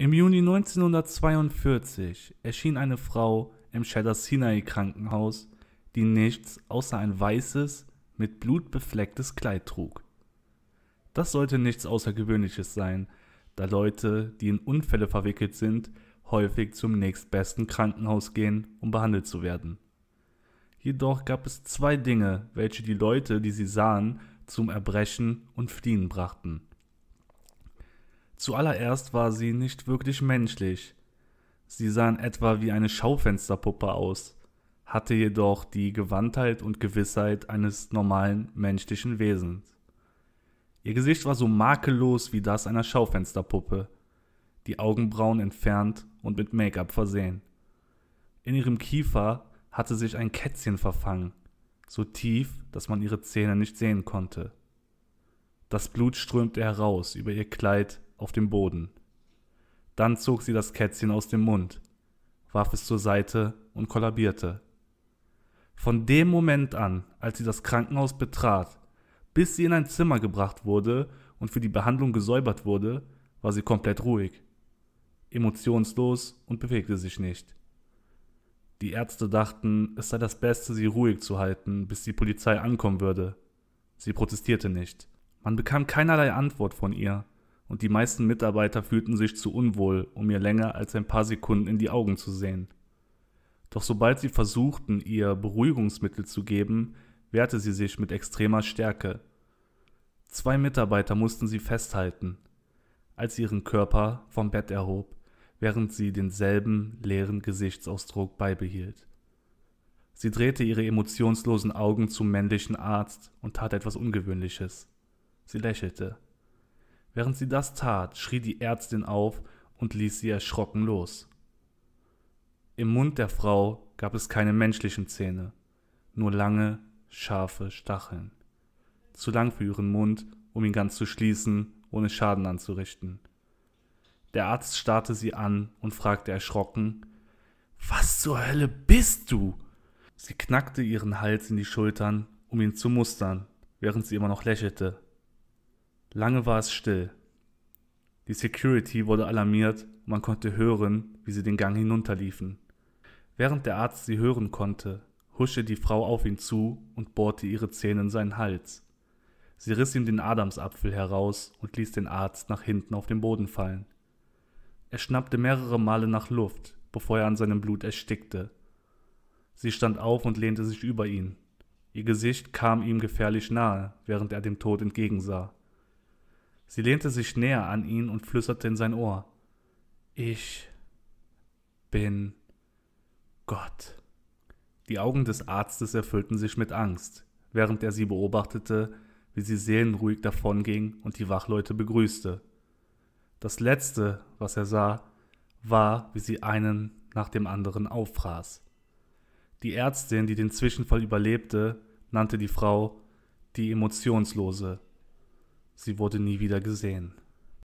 Im Juni 1942 erschien eine Frau im Cedar Sinai Krankenhaus, die nichts außer ein weißes, mit Blut beflecktes Kleid trug. Das sollte nichts Außergewöhnliches sein, da Leute, die in Unfälle verwickelt sind, häufig zum nächstbesten Krankenhaus gehen, um behandelt zu werden. Jedoch gab es zwei Dinge, welche die Leute, die sie sahen, zum Erbrechen und Fliehen brachten. Zuallererst war sie nicht wirklich menschlich. Sie sahen etwa wie eine Schaufensterpuppe aus, hatte jedoch die Gewandtheit und Gewissheit eines normalen menschlichen Wesens. Ihr Gesicht war so makellos wie das einer Schaufensterpuppe, die Augenbrauen entfernt und mit Make-up versehen. In ihrem Kiefer hatte sich ein Kätzchen verfangen, so tief, dass man ihre Zähne nicht sehen konnte. Das Blut strömte heraus über ihr Kleid auf dem Boden. Dann zog sie das Kätzchen aus dem Mund, warf es zur Seite und kollabierte. Von dem Moment an, als sie das Krankenhaus betrat, bis sie in ein Zimmer gebracht wurde und für die Behandlung gesäubert wurde, war sie komplett ruhig, emotionslos und bewegte sich nicht. Die Ärzte dachten, es sei das Beste, sie ruhig zu halten, bis die Polizei ankommen würde. Sie protestierte nicht. Man bekam keinerlei Antwort von ihr und die meisten Mitarbeiter fühlten sich zu unwohl, um ihr länger als ein paar Sekunden in die Augen zu sehen. Doch sobald sie versuchten, ihr Beruhigungsmittel zu geben, wehrte sie sich mit extremer Stärke. Zwei Mitarbeiter mussten sie festhalten, als sie ihren Körper vom Bett erhob, während sie denselben leeren Gesichtsausdruck beibehielt. Sie drehte ihre emotionslosen Augen zum männlichen Arzt und tat etwas Ungewöhnliches. Sie lächelte. Während sie das tat, schrie die Ärztin auf und ließ sie erschrocken los. Im Mund der Frau gab es keine menschlichen Zähne, nur lange, scharfe Stacheln. Zu lang für ihren Mund, um ihn ganz zu schließen, ohne Schaden anzurichten. Der Arzt starrte sie an und fragte erschrocken, Was zur Hölle bist du? Sie knackte ihren Hals in die Schultern, um ihn zu mustern, während sie immer noch lächelte. Lange war es still. Die Security wurde alarmiert und man konnte hören, wie sie den Gang hinunterliefen. Während der Arzt sie hören konnte, huschte die Frau auf ihn zu und bohrte ihre Zähne in seinen Hals. Sie riss ihm den Adamsapfel heraus und ließ den Arzt nach hinten auf den Boden fallen. Er schnappte mehrere Male nach Luft, bevor er an seinem Blut erstickte. Sie stand auf und lehnte sich über ihn. Ihr Gesicht kam ihm gefährlich nahe, während er dem Tod entgegensah. Sie lehnte sich näher an ihn und flüsterte in sein Ohr. Ich bin Gott. Die Augen des Arztes erfüllten sich mit Angst, während er sie beobachtete, wie sie seelenruhig davonging und die Wachleute begrüßte. Das Letzte, was er sah, war, wie sie einen nach dem anderen auffraß. Die Ärztin, die den Zwischenfall überlebte, nannte die Frau die Emotionslose, Sie wurde nie wieder gesehen.